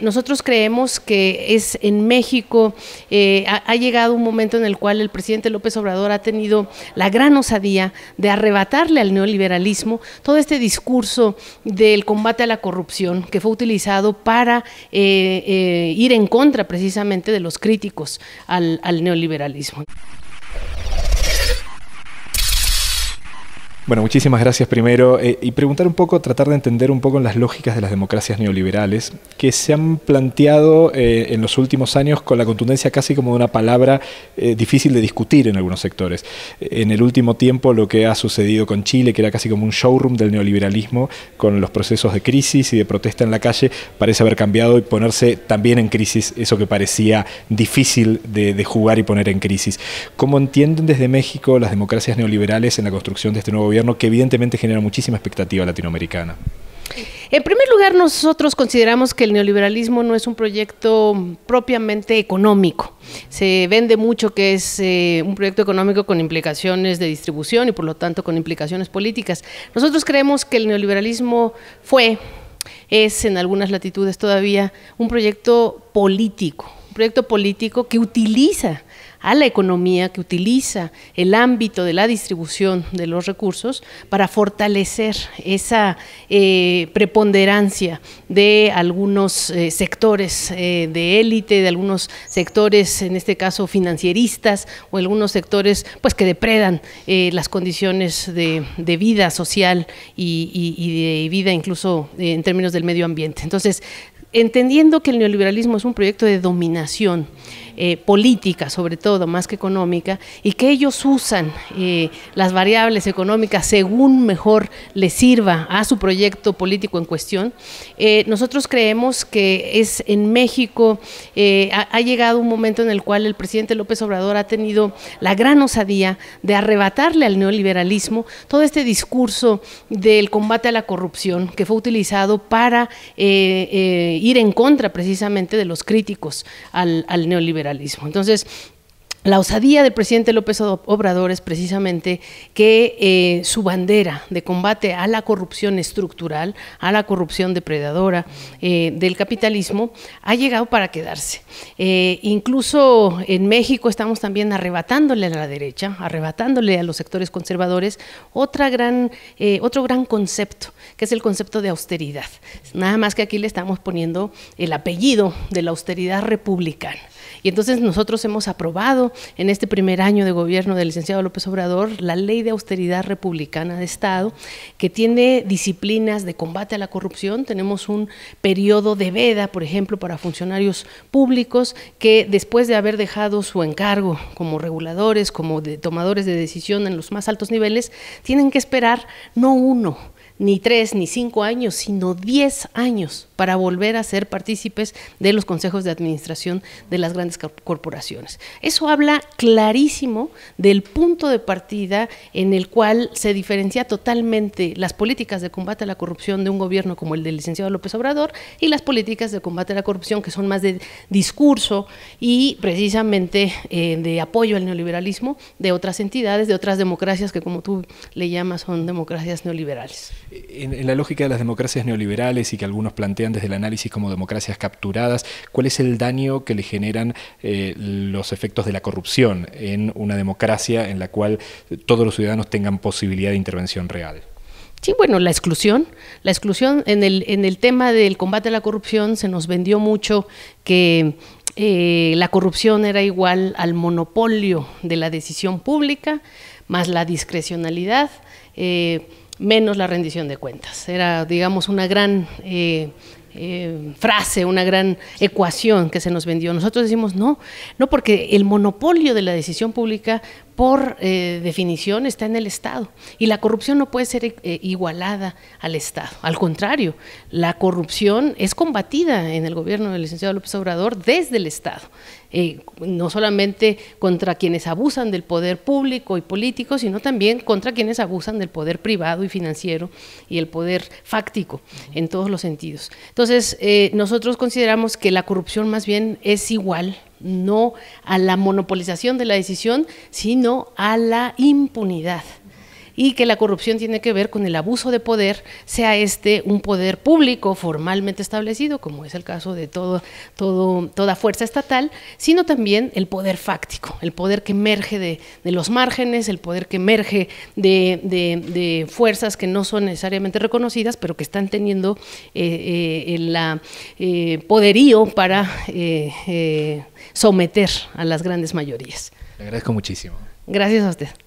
Nosotros creemos que es en México, eh, ha, llegado un momento en el cual el presidente López Obrador ha tenido la gran osadía de arrebatarle al neoliberalismo todo este discurso del combate a la corrupción que fue utilizado para eh, eh, ir en contra precisamente de los críticos al neoliberalismo. Bueno, muchísimas gracias primero. Eh, y preguntar un poco, tratar de entender un poco las lógicas de las democracias neoliberales que se han planteado eh, en los últimos años con la contundencia casi como de una palabra eh, difícil de discutir en algunos sectores. En el último tiempo lo que ha sucedido con Chile, que era casi como un showroom del neoliberalismo, con los procesos de crisis y de protesta en la calle, parece haber cambiado y ponerse también en crisis eso que parecía difícil de, de jugar y poner en crisis. ¿Cómo entienden desde México las democracias neoliberales en la construcción de este nuevo que evidentemente genera muchísima expectativa latinoamericana? En primer lugar, nosotros consideramos que el neoliberalismo no es un proyecto propiamente económico. Se vende mucho que es eh, un proyecto económico con implicaciones de distribución y por lo tanto con implicaciones políticas. Nosotros creemos que el neoliberalismo fue, es en algunas latitudes todavía, un proyecto político, proyecto político que utiliza a la economía, que utiliza el ámbito de la distribución de los recursos para fortalecer esa eh, preponderancia de algunos eh, sectores eh, de élite, de algunos sectores, en este caso financieristas, o algunos sectores pues que depredan las condiciones de, vida social y, y de vida incluso en términos del medio ambiente. Entonces, entendiendo que el neoliberalismo es un proyecto de dominación eh, política, sobre todo, más que económica, y que ellos usan eh, las variables económicas según mejor les sirva a su proyecto político en cuestión, eh, nosotros creemos que es en México, ha, llegado un momento en el cual el presidente López Obrador ha tenido la gran osadía de arrebatarle al neoliberalismo todo este discurso del combate a la corrupción que fue utilizado para ir en contra precisamente de los críticos al, neoliberalismo. Entonces, la osadía del presidente López Obrador es precisamente que eh, su bandera de combate a la corrupción estructural, a la corrupción depredadora eh, del capitalismo, ha llegado para quedarse. Eh, incluso en México estamos también arrebatándole a la derecha, arrebatándole a los sectores conservadores otra gran, otro gran concepto, que es el concepto de austeridad. Nada más que aquí le estamos poniendo el apellido de la austeridad republicana. Y entonces nosotros hemos aprobado en este primer año de gobierno del licenciado López Obrador la ley de austeridad republicana de Estado, que tiene disciplinas de combate a la corrupción. Tenemos un periodo de veda, por ejemplo, para funcionarios públicos que después de haber dejado su encargo como reguladores, como tomadores de decisión en los más altos niveles, tienen que esperar no uno, ni tres ni cinco años, sino diez años para volver a ser partícipes de los consejos de administración de las grandes corporaciones. Eso habla clarísimo del punto de partida en el cual se diferencia totalmente las políticas de combate a la corrupción de un gobierno como el del licenciado López Obrador y las políticas de combate a la corrupción que son más de discurso y precisamente eh, de apoyo al neoliberalismo de otras entidades, de otras democracias que como tú le llamas son democracias neoliberales en, la lógica de las democracias neoliberales y que algunos plantean desde el análisis como democracias capturadas, ¿cuál es el daño que le generan eh, los efectos de la corrupción en una democracia en la cual todos los ciudadanos tengan posibilidad de intervención real? Sí, bueno, la exclusión. La exclusión en el, en el tema del combate a la corrupción se nos vendió mucho que eh, la corrupción era igual al monopolio de la decisión pública, más la discrecionalidad. Eh, menos la rendición de cuentas. Era, digamos, una gran eh, eh, frase, una gran ecuación que se nos vendió. Nosotros decimos no, no porque el monopolio de la decisión pública por eh, definición está en el Estado. Y la corrupción no puede ser eh, igualada al Estado. Al contrario, la corrupción es combatida en el gobierno del licenciado López Obrador desde el Estado. Eh, no solamente contra quienes abusan del poder público y político, sino también contra quienes abusan del poder privado y financiero y el poder fáctico en todos los sentidos. Entonces, nosotros consideramos que la corrupción más bien es igual no a la monopolización de la decisión, sino a la impunidad y que la corrupción tiene que ver con el abuso de poder, sea este un poder público formalmente establecido, como es el caso de todo, todo, toda fuerza estatal, sino también el poder fáctico, el poder que emerge de, los márgenes, el poder que emerge de, fuerzas que no son necesariamente reconocidas, pero que están teniendo el eh, eh, eh, poderío para someter a las grandes mayorías. Le agradezco muchísimo. Gracias a usted.